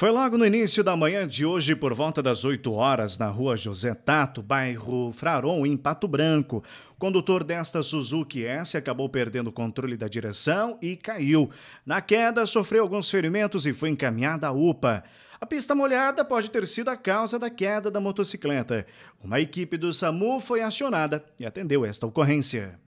Foi logo no início da manhã de hoje, por volta das 8 horas, na rua José Tato, bairro Fraron, em Pato Branco. O condutor desta Suzuki S acabou perdendo o controle da direção e caiu. Na queda, sofreu alguns ferimentos e foi encaminhada à UPA. A pista molhada pode ter sido a causa da queda da motocicleta. Uma equipe do SAMU foi acionada e atendeu esta ocorrência.